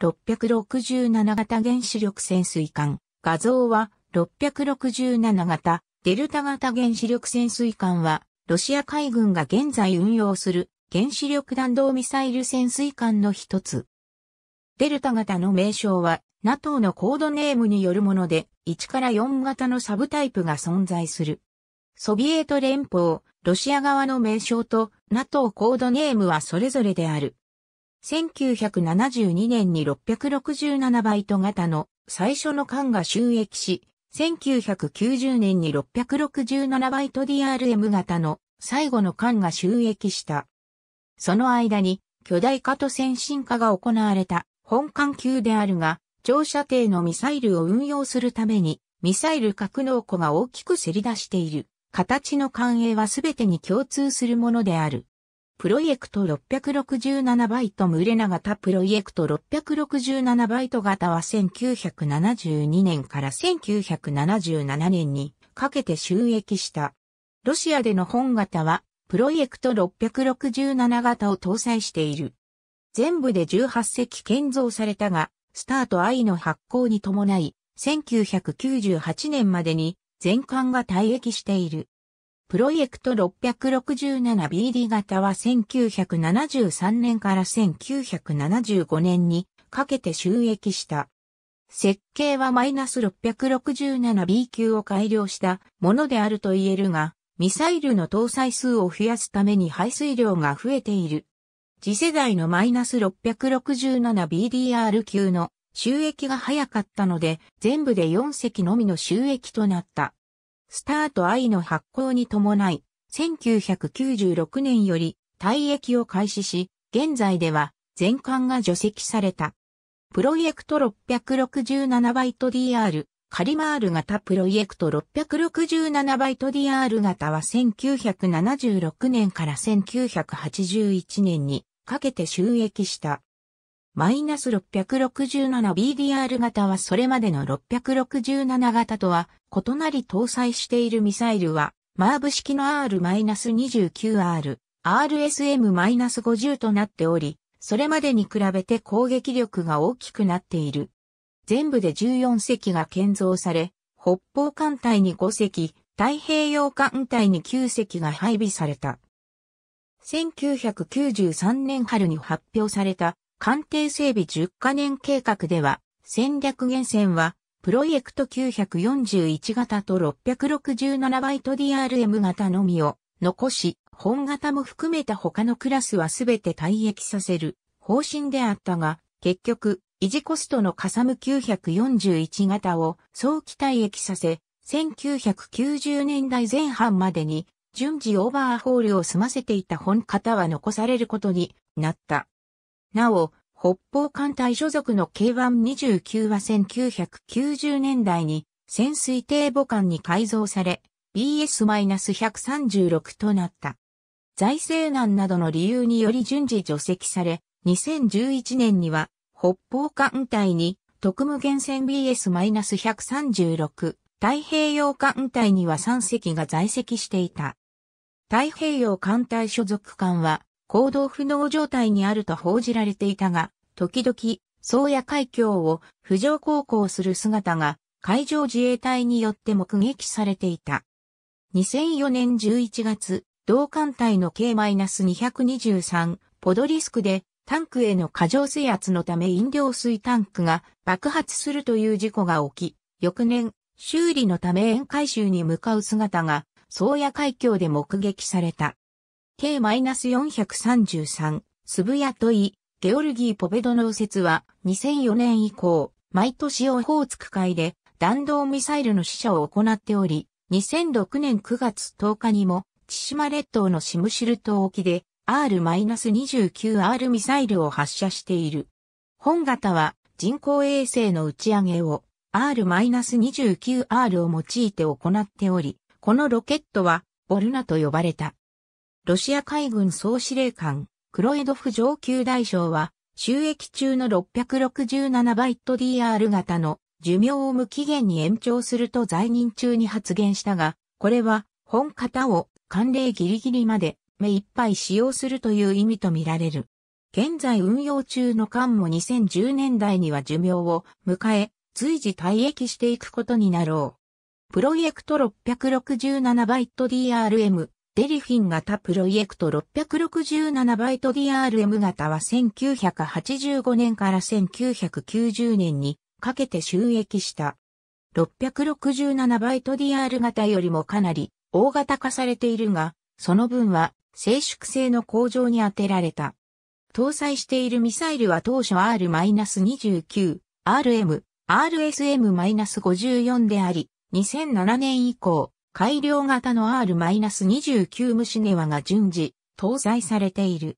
667型原子力潜水艦。画像は667型デルタ型原子力潜水艦はロシア海軍が現在運用する原子力弾道ミサイル潜水艦の一つ。デルタ型の名称は NATO のコードネームによるもので1から4型のサブタイプが存在する。ソビエト連邦、ロシア側の名称と NATO コードネームはそれぞれである。1972年に667バイト型の最初の缶が収益し、1990年に667バイト DRM 型の最後の缶が収益した。その間に巨大化と先進化が行われた本艦級であるが、長射程のミサイルを運用するために、ミサイル格納庫が大きくせり出している。形の艦影はすべてに共通するものである。プロジェクト6 6 7ト群れ長型プロジェクト6 6 7ト型は1972年から1977年にかけて収益した。ロシアでの本型はプロジェクト667型を搭載している。全部で18隻建造されたが、スタート I の発行に伴い、1998年までに全艦が退役している。プロジェクト 667BD 型は1973年から1975年にかけて収益した。設計はマイナス 667B 級を改良したものであると言えるが、ミサイルの搭載数を増やすために排水量が増えている。次世代のマイナス 667BDR 級の収益が早かったので、全部で4隻のみの収益となった。スタート愛の発行に伴い、1996年より退役を開始し、現在では全館が除籍された。プロジェクト667バイト DR、カリマール型プロジェクト667バイト DR 型は1976年から1981年にかけて収益した。マイナス 667BDR 型はそれまでの667型とは異なり搭載しているミサイルは、マーブ式の R-29R、RSM-50 となっており、それまでに比べて攻撃力が大きくなっている。全部で14隻が建造され、北方艦隊に5隻、太平洋艦隊に9隻が配備された。1993年春に発表された艦艇整備10カ年計画では、戦略源泉は、プロジェクト941型と667バイト DRM 型のみを残し、本型も含めた他のクラスはすべて退役させる方針であったが、結局、維持コストのかさむ941型を早期退役させ、1990年代前半までに順次オーバーホールを済ませていた本型は残されることになった。なお、北方艦隊所属の K129 は1990年代に潜水艇母艦に改造され、BS-136 となった。財政難などの理由により順次除籍され、2011年には北方艦隊に特務厳選 BS-136 太平洋艦隊には3隻が在籍していた。太平洋艦隊所属艦は行動不能状態にあると報じられていたが、時々、宗谷海峡を浮上航行する姿が海上自衛隊によって目撃されていた。2004年11月、同艦隊の K-223 ポドリスクでタンクへの過剰制圧のため飲料水タンクが爆発するという事故が起き、翌年、修理のため沿海州に向かう姿が、宗谷海峡で目撃された。K-433、スぶやとい、ゲオルギー・ポベドの右説は2004年以降、毎年オホーツク海で弾道ミサイルの試射を行っており、2006年9月10日にも、千島列島のシムシル島沖で R-29R ミサイルを発射している。本型は人工衛星の打ち上げを R-29R を用いて行っており、このロケットはボルナと呼ばれた。ロシア海軍総司令官、クロエドフ上級大将は、収益中の667バイト DR 型の寿命を無期限に延長すると在任中に発言したが、これは本型を慣例ギリギリまで目いっぱい使用するという意味とみられる。現在運用中の艦も2010年代には寿命を迎え、随時退役していくことになろう。プロジェクト667バイト DRM デリフィン型プロイエクト6 6 7バイト d r m 型は1985年から1990年にかけて収益した。6 6 7バイト d r 型よりもかなり大型化されているが、その分は静粛性の向上に充てられた。搭載しているミサイルは当初 R-29、RM、RSM-54 であり、2007年以降、改良型の R-29 ムシネワが順次、搭載されている。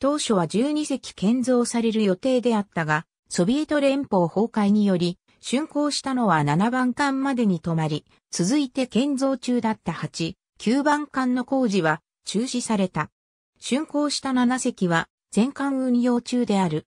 当初は12隻建造される予定であったが、ソビエト連邦崩壊により、竣工したのは7番艦までに止まり、続いて建造中だった8、9番艦の工事は中止された。竣工した7隻は全艦運用中である。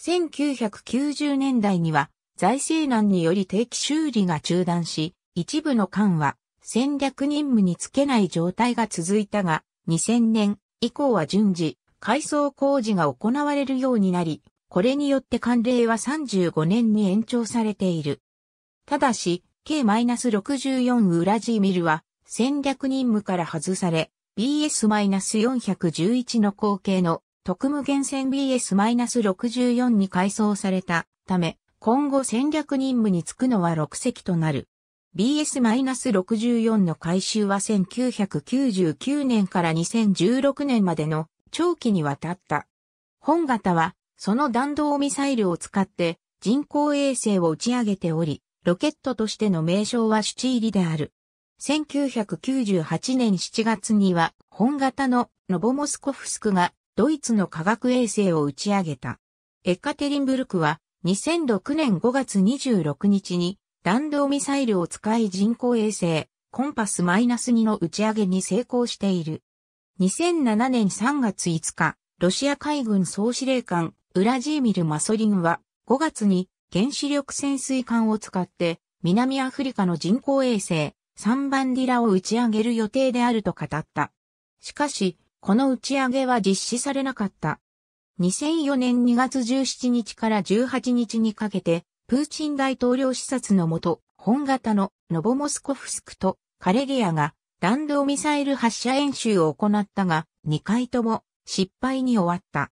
1990年代には財政難により定期修理が中断し、一部の艦は戦略任務につけない状態が続いたが、2000年以降は順次、改装工事が行われるようになり、これによって慣例は35年に延長されている。ただし、K-64 ウラジーミルは戦略任務から外され、BS-411 の後継の特務厳選 BS-64 に改装されたため、今後戦略任務に就くのは6隻となる。BS-64 の改修は1999年から2016年までの長期にわたった。本型は、その弾道ミサイルを使って人工衛星を打ち上げており、ロケットとしての名称はシチ入りである。1998年7月には、本型のノボモスコフスクがドイツの科学衛星を打ち上げた。エカテリンブルクは2006年5月26日に弾道ミサイルを使い人工衛星、コンパス -2 の打ち上げに成功している。2007年3月5日、ロシア海軍総司令官、ウラジーミル・マソリンは、5月に原子力潜水艦を使って、南アフリカの人工衛星、サンバンディラを打ち上げる予定であると語った。しかし、この打ち上げは実施されなかった。2004年2月17日から18日にかけて、プーチン大統領視察のもと、本型のノボモスコフスクとカレリアが弾道ミサイル発射演習を行ったが、2回とも失敗に終わった。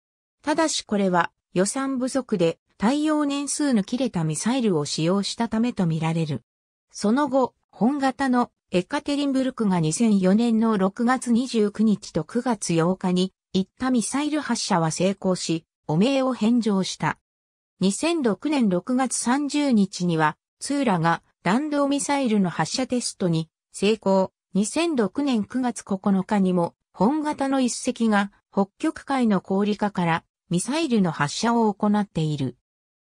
ただしこれは予算不足で対応年数の切れたミサイルを使用したためとみられる。その後、本型のエカテリンブルクが2004年の6月29日と9月8日に行ったミサイル発射は成功し、汚名を返上した。2006年6月30日には、ツーラが弾道ミサイルの発射テストに成功。2006年9月9日にも、本型の一隻が北極海の氷化からミサイルの発射を行っている。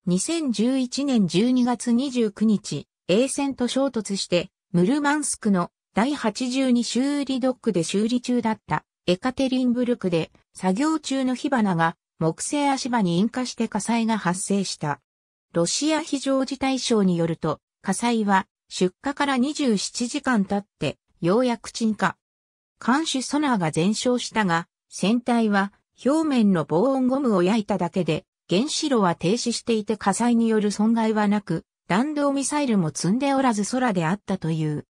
2011年12月29日、衛星と衝突して、ムルマンスクの第82修理ドックで修理中だったエカテリンブルクで作業中の火花が木製足場に引火して火災が発生した。ロシア非常事態省によると、火災は出火から27時間経って、ようやく鎮火。監視ソナーが全焼したが、船体は表面の防音ゴムを焼いただけで、原子炉は停止していて火災による損害はなく、弾道ミサイルも積んでおらず空であったという。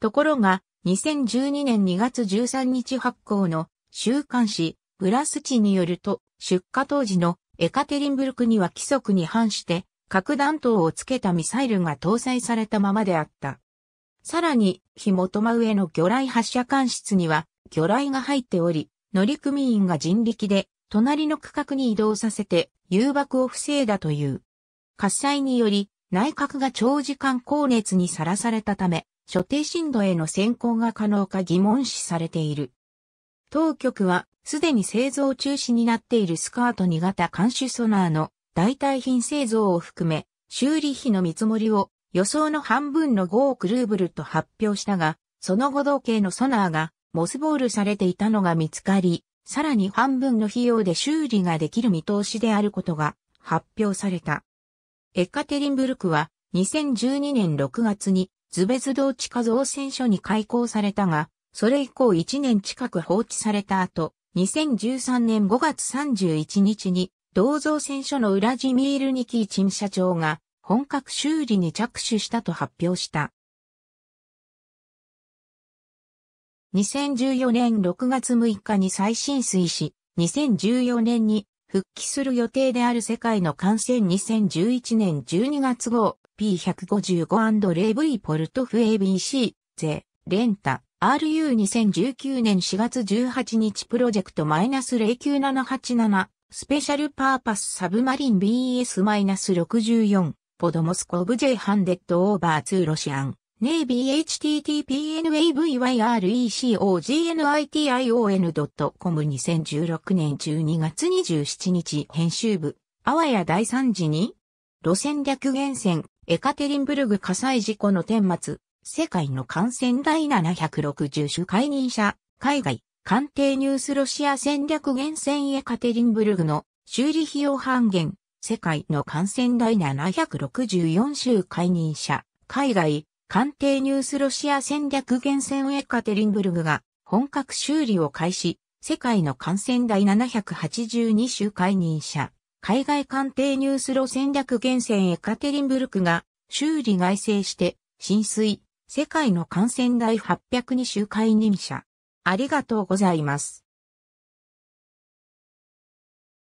ところが、2012年2月13日発行の週刊誌、ブラスチによると、出火当時のエカテリンブルクには規則に反して核弾頭をつけたミサイルが搭載されたままであった。さらに、火元真上の魚雷発射管室には魚雷が入っており、乗組員が人力で隣の区画に移動させて誘爆を防いだという。火災により内閣が長時間高熱にさらされたため、所定震度への先行が可能か疑問視されている。当局は、すでに製造中止になっているスカート2型監視ソナーの代替品製造を含め、修理費の見積もりを予想の半分の5億ルーブルと発表したが、その後同型のソナーがモスボールされていたのが見つかり、さらに半分の費用で修理ができる見通しであることが発表された。エカテリンブルクは2012年6月にズベズドーチカ造船所に開港されたが、それ以降1年近く放置された後、2013年5月31日に、銅造船所のウラジミール・ニキーチン社長が、本格修理に着手したと発表した。2014年6月6日に再浸水し、2014年に復帰する予定である世界の感染2011年12月号 P155&LV ポルトフ ABC ゼレンタ RU2019 年4月18日プロジェクト -09787 スペシャルパーパスサブマリン BS-64 ポドモスコブ J ハンデッドオーバーツーロシアンネイビー httpnavyrecognition.com2016 年12月27日編集部あわや第3次に路線略源選エカテリンブルグ火災事故の顛末世界の感染第760種解任者、海外、官邸ニュースロシア戦略厳選エカテリンブルグの修理費用半減、世界の感染第764種解任者、海外、官邸ニュースロシア戦略厳選エカテリンブルグが本格修理を開始、世界の感染第782種解任者、海外官邸ニュースロ戦略厳選エカテリンブルクが修理外製して浸水、世界の感染第802週会任者。ありがとうございます。